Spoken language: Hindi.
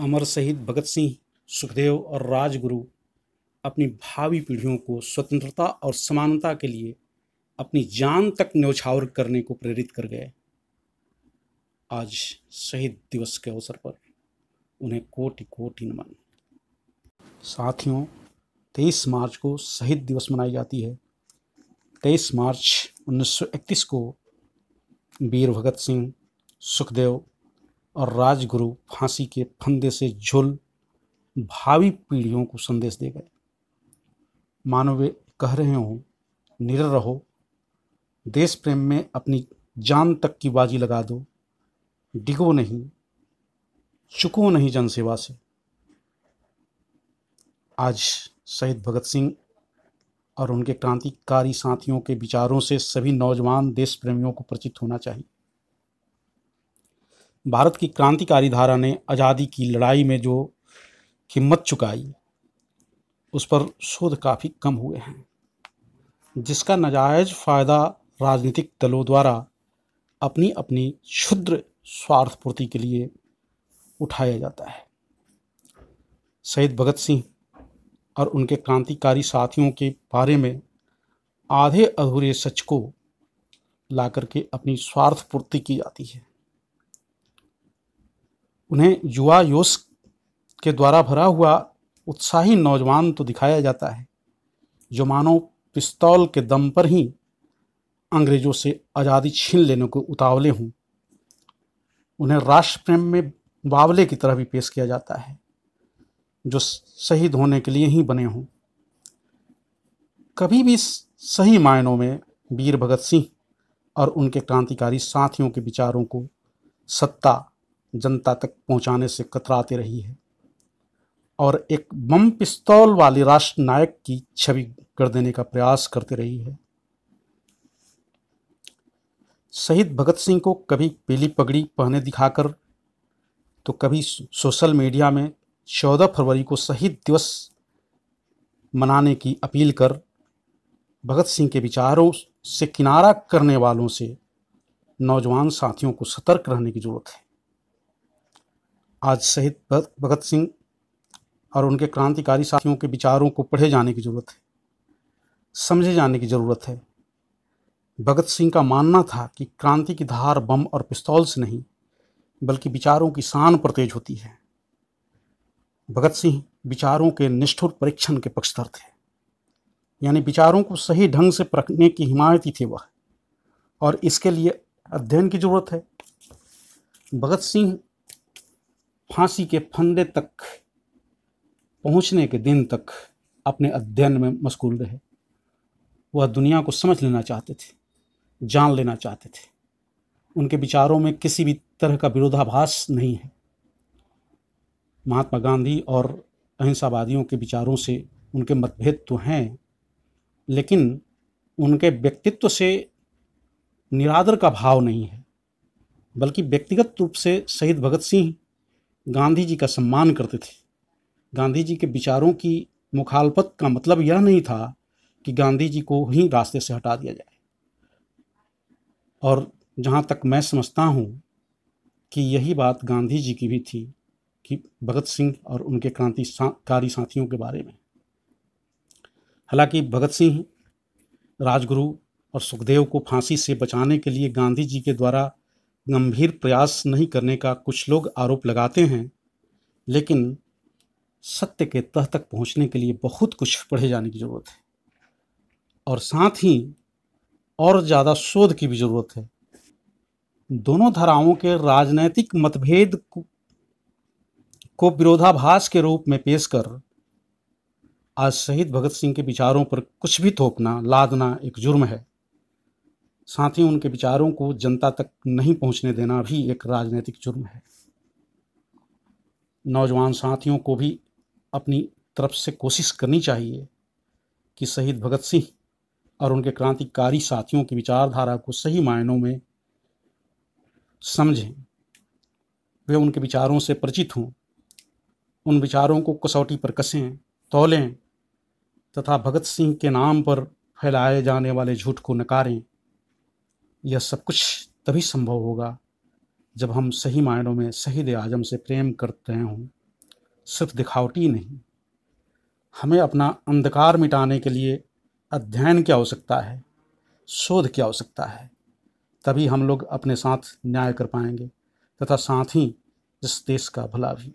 अमर शहीद भगत सिंह सुखदेव और राजगुरु अपनी भावी पीढ़ियों को स्वतंत्रता और समानता के लिए अपनी जान तक न्यौछावर करने को प्रेरित कर गए आज शहीद दिवस के अवसर पर उन्हें कोटि कोटि नमन साथियों तेईस मार्च को शहीद दिवस मनाई जाती है तेईस मार्च 1931 को वीर भगत सिंह सुखदेव और राजगुरु फांसी के फंदे से झुल भावी पीढ़ियों को संदेश दे गए मानो वे कह रहे हों निर रहो देश प्रेम में अपनी जान तक की बाजी लगा दो डिगो नहीं चुको नहीं जनसेवा से आज शहीद भगत सिंह और उनके क्रांतिकारी साथियों के विचारों से सभी नौजवान देश प्रेमियों को परिचित होना चाहिए भारत की क्रांतिकारी धारा ने आज़ादी की लड़ाई में जो हिम्मत चुकाई उस पर शोध काफ़ी कम हुए हैं जिसका नजायज़ फ़ायदा राजनीतिक दलों द्वारा अपनी अपनी क्षुद्र स्वार्थपूर्ति के लिए उठाया जाता है शहीद भगत सिंह और उनके क्रांतिकारी साथियों के बारे में आधे अधूरे सच को ला करके अपनी स्वार्थपूर्ति की जाती है उन्हें युवा योश के द्वारा भरा हुआ उत्साही नौजवान तो दिखाया जाता है जो मानो पिस्तौल के दम पर ही अंग्रेजों से आज़ादी छीन लेने को उतावले हों उन्हें राष्ट्र प्रेम में बावले की तरह भी पेश किया जाता है जो शहीद होने के लिए ही बने हों कभी भी सही मायनों में वीर भगत सिंह और उनके क्रांतिकारी साथियों के विचारों को सत्ता जनता तक पहुंचाने से कतराती रही है और एक बम पिस्तौल वाली राष्ट्र नायक की छवि कर देने का प्रयास करती रही है शहीद भगत सिंह को कभी पीली पगड़ी पहने दिखाकर तो कभी सोशल मीडिया में 14 फरवरी को शहीद दिवस मनाने की अपील कर भगत सिंह के विचारों से किनारा करने वालों से नौजवान साथियों को सतर्क रहने की जरूरत है आज शहीद भगत सिंह और उनके क्रांतिकारी साथियों के विचारों को पढ़े जाने की ज़रूरत है समझे जाने की ज़रूरत है भगत सिंह का मानना था कि क्रांति की धार बम और पिस्तौल से नहीं बल्कि विचारों की शान पर तेज होती है भगत सिंह विचारों के निष्ठुर परीक्षण के पक्षधर थे यानी विचारों को सही ढंग से परखने की हिमायती थी वह और इसके लिए अध्ययन की ज़रूरत है भगत सिंह फांसी के फंदे तक पहुंचने के दिन तक अपने अध्ययन में मशगूल रहे वह दुनिया को समझ लेना चाहते थे जान लेना चाहते थे उनके विचारों में किसी भी तरह का विरोधाभास नहीं है महात्मा गांधी और अहिंसावादियों के विचारों से उनके मतभेद तो हैं लेकिन उनके व्यक्तित्व से निरादर का भाव नहीं है बल्कि व्यक्तिगत रूप से शहीद भगत सिंह गांधी जी का सम्मान करते थे गांधी जी के विचारों की मुखालफत का मतलब यह नहीं था कि गांधी जी को ही रास्ते से हटा दिया जाए और जहाँ तक मैं समझता हूँ कि यही बात गांधी जी की भी थी कि भगत सिंह और उनके क्रांतिकारी साथियों के बारे में हालांकि भगत सिंह राजगुरु और सुखदेव को फांसी से बचाने के लिए गांधी जी के द्वारा गंभीर प्रयास नहीं करने का कुछ लोग आरोप लगाते हैं लेकिन सत्य के तह तक पहुंचने के लिए बहुत कुछ पढ़े जाने की ज़रूरत है और साथ ही और ज़्यादा शोध की भी ज़रूरत है दोनों धाराओं के राजनैतिक मतभेद को विरोधाभास के रूप में पेश कर आज शहीद भगत सिंह के विचारों पर कुछ भी थोपना लादना एक जुर्म है साथ ही उनके विचारों को जनता तक नहीं पहुंचने देना भी एक राजनीतिक जुर्म है नौजवान साथियों को भी अपनी तरफ से कोशिश करनी चाहिए कि शहीद भगत सिंह और उनके क्रांतिकारी साथियों की विचारधारा को सही मायनों में समझें वे उनके विचारों से परिचित हों उन विचारों को कसौटी पर कसें तोलें तथा भगत सिंह के नाम पर फैलाए जाने वाले झूठ को नकारें यह सब कुछ तभी संभव होगा जब हम सही मायनों में शहीद आजम से प्रेम करते हों सिर्फ दिखावटी नहीं हमें अपना अंधकार मिटाने के लिए अध्ययन की आवश्यकता है शोध की आवश्यकता है तभी हम लोग अपने साथ न्याय कर पाएंगे तथा साथ ही इस देश का भला भी